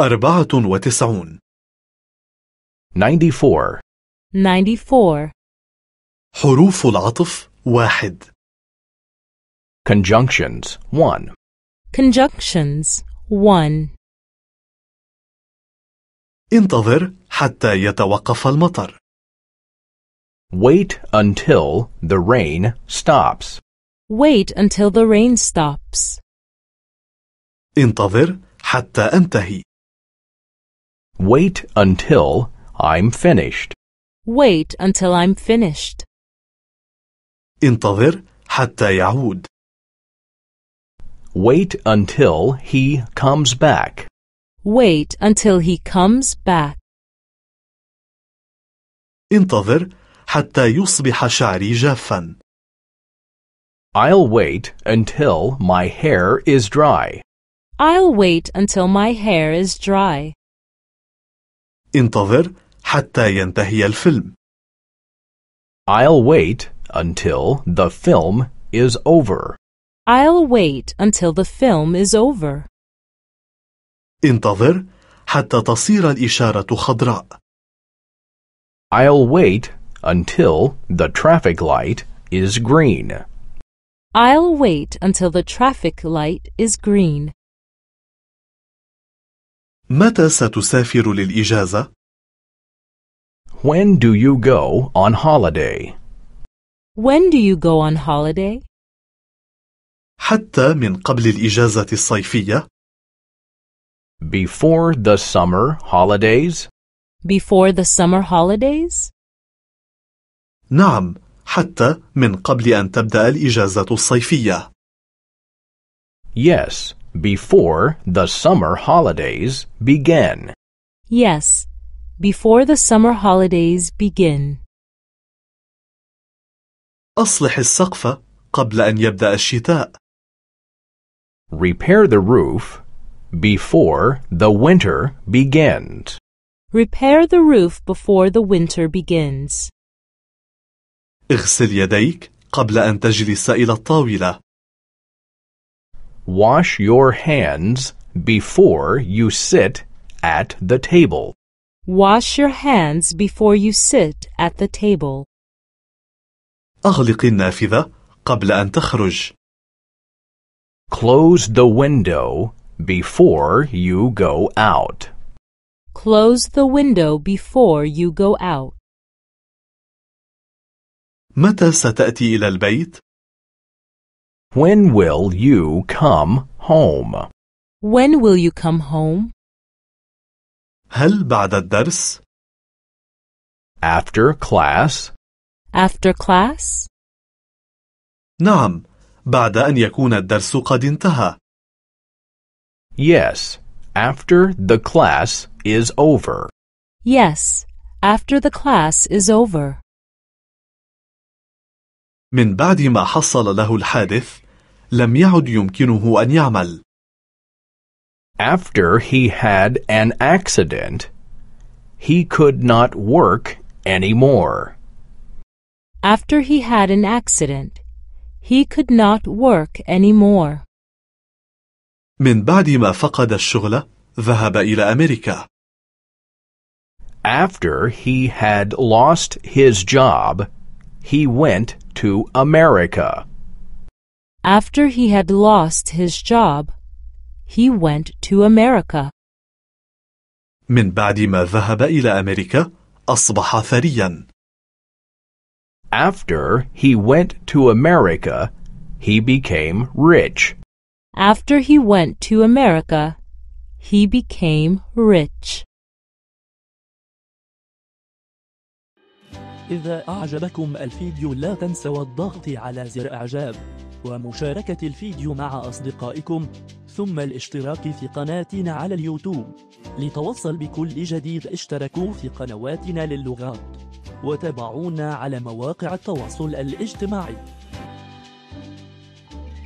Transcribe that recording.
أربعة وتسعون ninety-four. ninety-four. حروف العطف واحد Conjunctions one. Conjunctions one. انتظر حتى يتوقف المطر Wait until the rain stops. Wait until the rain stops. انتظر حتى أنتهي Wait until I'm finished. Wait until I'm finished. انتظر حتى يعود. Wait until he comes back. Wait until he comes back. انتظر حتى يصبح شعري جافا. I'll wait until my hair is dry. I'll wait until my hair is dry. انتظر حتى ينتهي الفيلم. I'll wait until the film is over. I'll wait until the film is over. انتظر حتى تصير الإشارة خضراء. I'll wait until the traffic light is green. I'll wait until the traffic light is green. متى ستسافر للإجازة؟ When do you go on holiday? When do you go on holiday? حتى من قبل الإجازة الصيفية. Before the summer holidays? Before the summer holidays? نعم، حتى من قبل أن تبدأ الإجازة الصيفية. Yes, before the summer holidays begin. Yes, before the summer holidays begin. أصلح السقف قبل أن يبدأ الشتاء. Repair the roof before the winter begins. Repair the roof before the winter begins. اغسل يديك قبل أن تجلس إلى الطاولة. Wash your hands before you sit at the table. Wash your hands before you sit at the table. أغلق النافذة قبل أن تخرج. Close the window before you go out. Close the window before you go out. متى ستأتي إلى البيت؟ when will you come home? When will you come home? هل بعد الدرس؟ After class. After class. نعم، بعد أن يكون الدرس قد انتهى. Yes, after the class is over. Yes, after the class is over. من بعد ما حصل له الحادث لم يعد يمكنه أن يعمل. After he had an accident, he could not work anymore. After he had an accident, he could not work anymore. من بعد ما فقد الشغل ذهب إلى أمريكا. After he had lost his job, he went to America. After he had lost his job, he went to America. من بعد ما ذهب إلى أمريكا أصبح ثريا. After he went to America, he became rich. After he went to America, he became rich. إذا آه. أعجبكم الفيديو لا تنسوا الضغط على زر إعجاب ومشاركة الفيديو مع أصدقائكم ثم الاشتراك في قناتنا على اليوتيوب لتوصل بكل جديد اشتركوا في قنواتنا للغات وتابعونا على مواقع التواصل الاجتماعي